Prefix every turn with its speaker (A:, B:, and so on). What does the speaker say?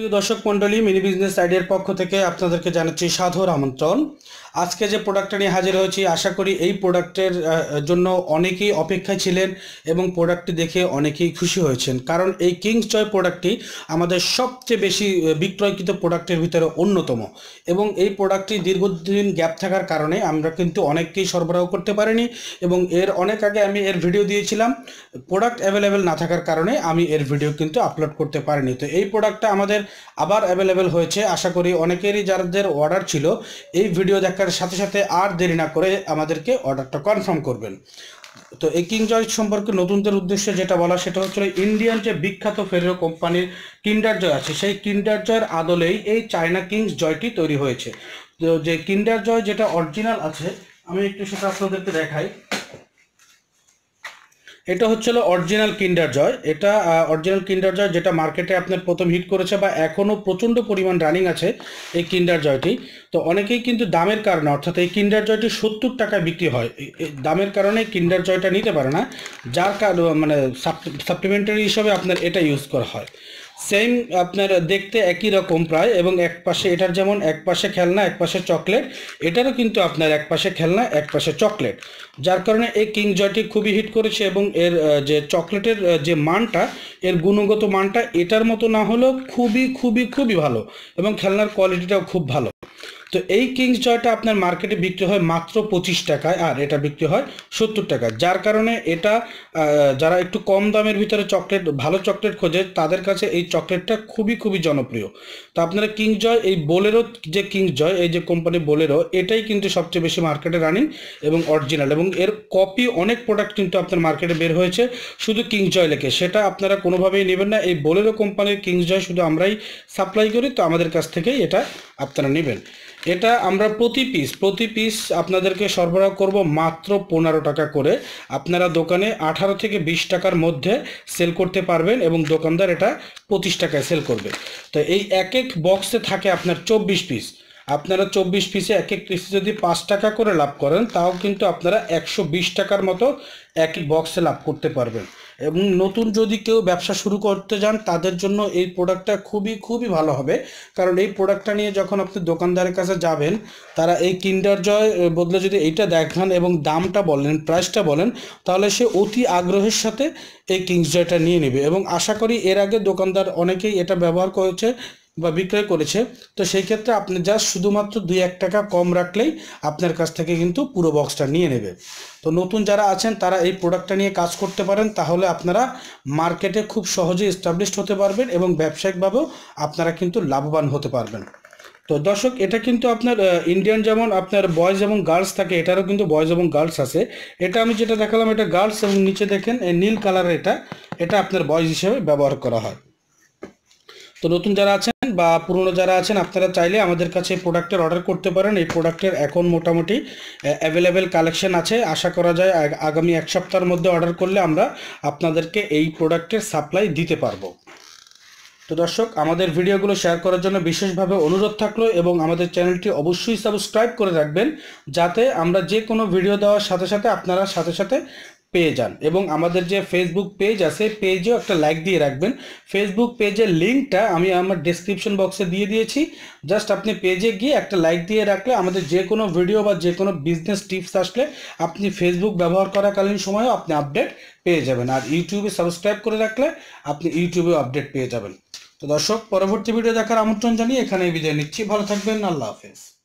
A: প্রিয় দর্শক মন্ডলী মিনি বিজনেস আইডিয়ার পক্ষ থেকে আপনাদেরকে জানাচ্ছি সাধুর আমন্ত্রণ আজকে যে প্রোডাক্টটা নিয়ে হাজির হয়েছি আশা করি এই প্রোডাক্টের জন্য অনেকেই অপেক্ষায় ছিলেন এবং প্রোডাক্টটি দেখে অনেকেই খুশি হয়েছেন কারণ এই কিংস জয় প্রোডাক্টটি আমাদের সবচেয়ে বেশি বিক্রয়কৃত প্রোডাক্টের ভিতরে অন্যতম এবং এই প্রোডাক্টটি দীর্ঘদিন গ্যাপ থাকার কারণে আমরা কিন্তু অনেককেই সরবরাহ করতে পারিনি এবং এর অনেক আগে আমি এর ভিডিও দিয়েছিলাম প্রোডাক্ট অ্যাভেলেবেল না থাকার কারণে আমি এর ভিডিও কিন্তু আপলোড করতে পারিনি তো এই প্রোডাক্টটা আমাদের আবার অ্যাভেলেবেল হয়েছে আশা করি অনেকেরই যাদের অর্ডার ছিল এই ভিডিও দেখা দেখার সাথে সাথে আর দেরি না করে আমাদেরকে অর্ডারটা কনফার্ম করবেন তো এই কিং জর্জ সম্পর্কে নতুনদের উদ্দেশ্যে যেটা বলা সেটা হচ্ছে ইন্ডিয়ান যে বিখ্যাত ফেরো কোম্পানির কিন্ডার জয় আছে সেই কিন্ডার জয়ের আদলেই এই চায়না কিংস জয়টি তৈরি হয়েছে তো যে কিন্ডার জয় যেটা অরিজিনাল আছে আমি একটু সেটা আপনাদেরকে দেখাই এটা হচ্ছিল অরিজিনাল কিন্ডার জয় এটা অরিজিনাল কিন্ডার জয় যেটা মার্কেটে আপনার প্রথম হিট করেছে বা এখনও প্রচণ্ড পরিমাণ রানিং আছে এই কিন্ডার জয়টি তো অনেকেই কিন্তু দামের কারণে অর্থাৎ এই কিন্ডার জয়টি সত্তর টাকায় বিক্রি হয় দামের কারণে কিন্ডার জয়টা নিতে পারে না যার মানে সাপ্লিমেন্টারি হিসাবে আপনার এটা ইউজ করা হয় সেম আপনার দেখতে একই রকম প্রায় এবং এক পাশে এটার যেমন এক পাশে খেলনা এক পাশে চকলেট এটারও কিন্তু আপনার এক পাশে খেলনা এক পাশে চকলেট যার কারণে এই কিং জয়টি খুবই হিট করেছে এবং এর যে চকলেটের যে মানটা এর গুণগত মানটা এটার মতো না হলেও খুবই খুবই খুবই ভালো এবং খেলনার কোয়ালিটিটাও খুব ভালো তো এই কিংস জয়টা আপনার মার্কেটে বিক্রি হয় মাত্র পঁচিশ টাকায় আর এটা বিক্রি হয় সত্তর টাকায় যার কারণে এটা যারা একটু কম দামের ভিতরে চকলেট ভালো চকলেট খোঁজে তাদের কাছে এই চকলেটটা খুবই খুবই জনপ্রিয় তো আপনারা কিংস জয় এই বোলেরো যে কিংস জয় এই যে কোম্পানি বোলেরো এটাই কিন্তু সবচেয়ে বেশি মার্কেটে রানিং এবং অরিজিনাল এবং এর কপি অনেক প্রোডাক্ট কিন্তু আপনার মার্কেটে বের হয়েছে শুধু কিংস জয় লেখে সেটা আপনারা কোনোভাবেই নেবেন না এই বোলেরো কোম্পানির কিংস জয় শুধু আমরাই সাপ্লাই করি তো আমাদের কাছ থেকেই এটা আপনারা নেবেন এটা আমরা প্রতি পিস প্রতি পিস আপনাদেরকে সরবরাহ করব মাত্র পনেরো টাকা করে আপনারা দোকানে আঠারো থেকে বিশ টাকার মধ্যে সেল করতে পারবেন এবং দোকানদার এটা পঁচিশ টাকায় সেল করবে তো এই এক এক বক্সে থাকে আপনার চব্বিশ পিস আপনারা চব্বিশ পিসে এক এক পিসে যদি পাঁচ টাকা করে লাভ করেন তাও কিন্তু আপনারা একশো টাকার মতো এক বক্সে লাভ করতে পারবেন এবং নতুন যদি কেউ ব্যবসা শুরু করতে যান তাদের জন্য এই প্রোডাক্টটা খুবই খুবই ভালো হবে কারণ এই প্রোডাক্টটা নিয়ে যখন আপনি দোকানদারের কাছে যাবেন তারা এই কিন্ডার জয় বদলে যদি এইটা দেখান এবং দামটা বলেন প্রাইসটা বলেন তাহলে সে অতি আগ্রহের সাথে এই কিংস জয়টা নিয়ে নেবে এবং আশা করি এর আগে দোকানদার অনেকেই এটা ব্যবহার করেছে বা বিক্রয় করেছে তো সেই ক্ষেত্রে আপনি জাস্ট শুধুমাত্র দুই এক টাকা কম রাখলেই আপনার কাছ থেকে কিন্তু পুরো বক্সটা নিয়ে নেবে তো নতুন যারা আছেন তারা এই প্রোডাক্টটা নিয়ে কাজ করতে পারেন তাহলে আপনারা মার্কেটে খুব সহজে এস্টাবলিশড হতে পারবেন এবং ব্যবসায়িকভাবেও আপনারা কিন্তু লাভবান হতে পারবেন তো দর্শক এটা কিন্তু আপনার ইন্ডিয়ান যেমন আপনার বয়েজ এবং গার্লস থাকে এটারও কিন্তু বয়েজ এবং গার্লস আছে এটা আমি যেটা দেখালাম এটা গার্লস এবং নিচে দেখেন নীল কালারের এটা এটা আপনার বয়েজ হিসেবে ব্যবহার করা হয় তো নতুন যারা আছেন বা পুরনো যারা আছেন আপনারা চাইলে আমাদের কাছে প্রোডাক্টের অর্ডার করতে পারেন এই প্রোডাক্টের এখন মোটামুটি অ্যাভেলেবেল কালেকশন আছে আশা করা যায় আগামী এক সপ্তাহের মধ্যে অর্ডার করলে আমরা আপনাদেরকে এই প্রোডাক্টের সাপ্লাই দিতে পারবো তো দর্শক আমাদের ভিডিওগুলো শেয়ার করার জন্য বিশেষভাবে অনুরোধ থাকলো এবং আমাদের চ্যানেলটি অবশ্যই সাবস্ক্রাইব করে রাখবেন যাতে আমরা যে কোনো ভিডিও দেওয়ার সাথে সাথে আপনারা সাথে সাথে পেয়ে যান এবং আমাদের যে ফেসবুক পেজ আছে পেজেও একটা লাইক দিয়ে রাখবেন ফেসবুক পেজের লিঙ্কটা আমি আমার ডিসক্রিপশন বক্সে দিয়ে দিয়েছি জাস্ট আপনি পেজে গিয়ে একটা লাইক দিয়ে রাখলে আমাদের যে কোনো ভিডিও বা যে কোনো বিজনেস টিপস আসলে আপনি ফেসবুক ব্যবহার করাকালীন সময়েও আপনি আপডেট পেয়ে যাবেন আর ইউটিউবে সাবস্ক্রাইব করে রাখলে আপনি ইউটিউবেও আপডেট পেয়ে যাবেন তো দর্শক পরবর্তী ভিডিও দেখার আমন্ত্রণ জানিয়ে এখানেই বিদায় নিচ্ছি ভালো থাকবেন আল্লাহ হাফেজ